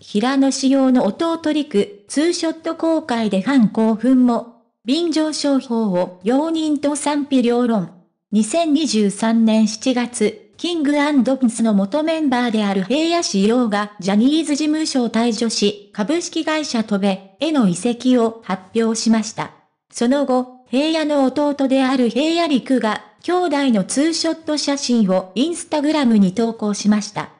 平野紫耀の弟陸、ツーショット公開でファン興奮も、便乗商法を容認と賛否両論。2023年7月、キングプンスの元メンバーである平野紫耀がジャニーズ事務所を退所し、株式会社トベへの移籍を発表しました。その後、平野の弟である平野陸が兄弟のツーショット写真をインスタグラムに投稿しました。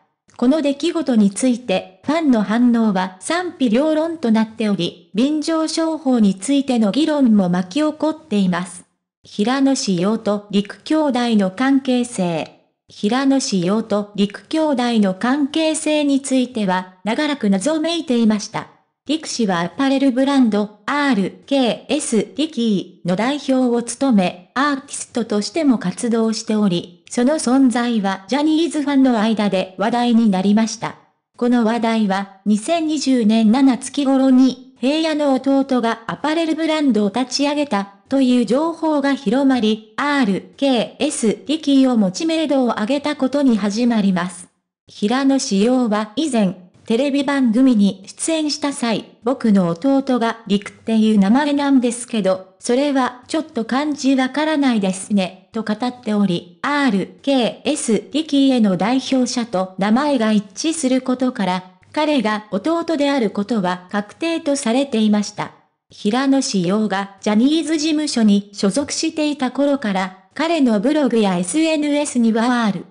この出来事について、ファンの反応は賛否両論となっており、便乗商法についての議論も巻き起こっています。平野志陽と陸兄弟の関係性。平野志陽と陸兄弟の関係性については、長らく謎めいていました。陸氏はアパレルブランド、RKS リキーの代表を務め、アーティストとしても活動しており、その存在はジャニーズファンの間で話題になりました。この話題は2020年7月頃に平野の弟がアパレルブランドを立ち上げたという情報が広まり、RKS リキーを持ち名度を上げたことに始まります。平野仕様は以前、テレビ番組に出演した際、僕の弟が陸っていう名前なんですけど、それはちょっと漢字わからないですね、と語っており、R、K、S、力への代表者と名前が一致することから、彼が弟であることは確定とされていました。平野志陽がジャニーズ事務所に所属していた頃から彼のブログや SNS には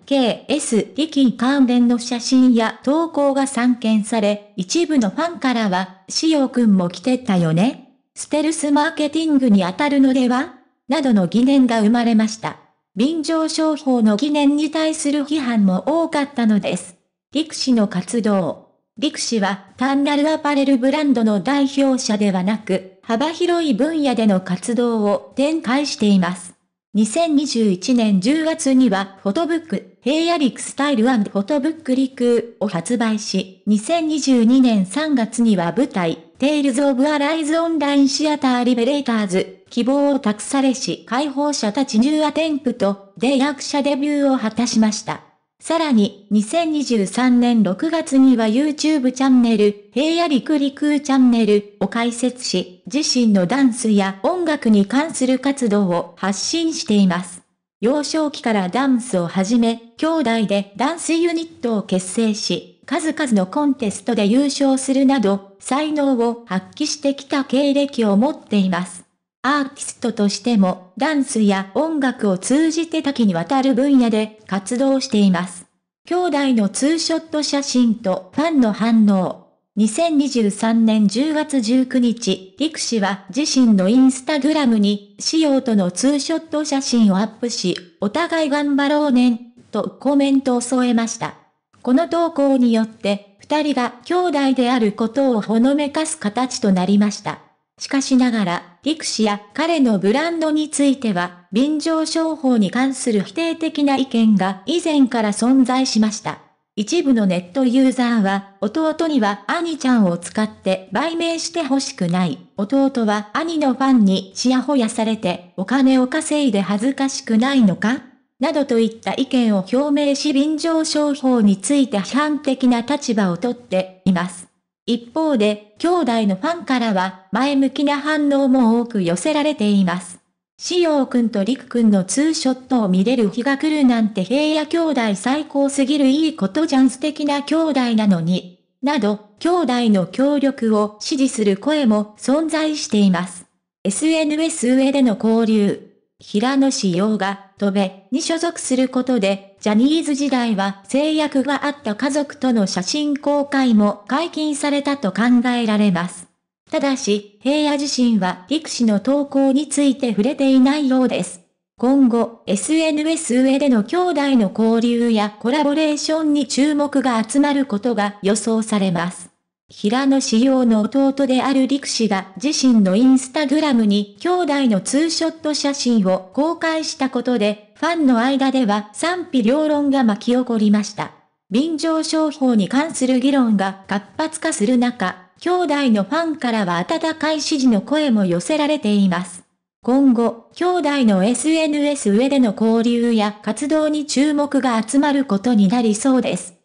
RKS 基金関連の写真や投稿が散見され、一部のファンからは、しおくんも来てたよねステルスマーケティングに当たるのではなどの疑念が生まれました。便乗商法の疑念に対する批判も多かったのです。陸士の活動。陸士は単なるアパレルブランドの代表者ではなく、幅広い分野での活動を展開しています。2021年10月にはフォトブック、ヘイヤリックスタイルフォトブックリクを発売し、2022年3月には舞台、テイルズ・オブ・アライズ・オンライン・シアター・リベレーターズ、希望を託されし解放者たちニューアテンプと、で役者デビューを果たしました。さらに、2023年6月には YouTube チャンネル、平野陸陸チャンネルを開設し、自身のダンスや音楽に関する活動を発信しています。幼少期からダンスを始め、兄弟でダンスユニットを結成し、数々のコンテストで優勝するなど、才能を発揮してきた経歴を持っています。アーティストとしてもダンスや音楽を通じて多岐にわたる分野で活動しています。兄弟のツーショット写真とファンの反応。2023年10月19日、リク氏は自身のインスタグラムに、仕様とのツーショット写真をアップし、お互い頑張ろうねん、とコメントを添えました。この投稿によって、二人が兄弟であることをほのめかす形となりました。しかしながら、ピクシや彼のブランドについては、便乗商法に関する否定的な意見が以前から存在しました。一部のネットユーザーは、弟には兄ちゃんを使って売名してほしくない。弟は兄のファンにシやほやされて、お金を稼いで恥ずかしくないのかなどといった意見を表明し便乗商法について批判的な立場をとっています。一方で、兄弟のファンからは、前向きな反応も多く寄せられています。しようくんとりくくんのツーショットを見れる日が来るなんて平野兄弟最高すぎるいいことじゃん素敵な兄弟なのに、など、兄弟の協力を支持する声も存在しています。SNS 上での交流。平野志陽が、戸部に所属することで、ジャニーズ時代は制約があった家族との写真公開も解禁されたと考えられます。ただし、平野自身は育氏の投稿について触れていないようです。今後、SNS 上での兄弟の交流やコラボレーションに注目が集まることが予想されます。平野志陽の弟である陸氏が自身のインスタグラムに兄弟のツーショット写真を公開したことで、ファンの間では賛否両論が巻き起こりました。便乗商法に関する議論が活発化する中、兄弟のファンからは温かい支持の声も寄せられています。今後、兄弟の SNS 上での交流や活動に注目が集まることになりそうです。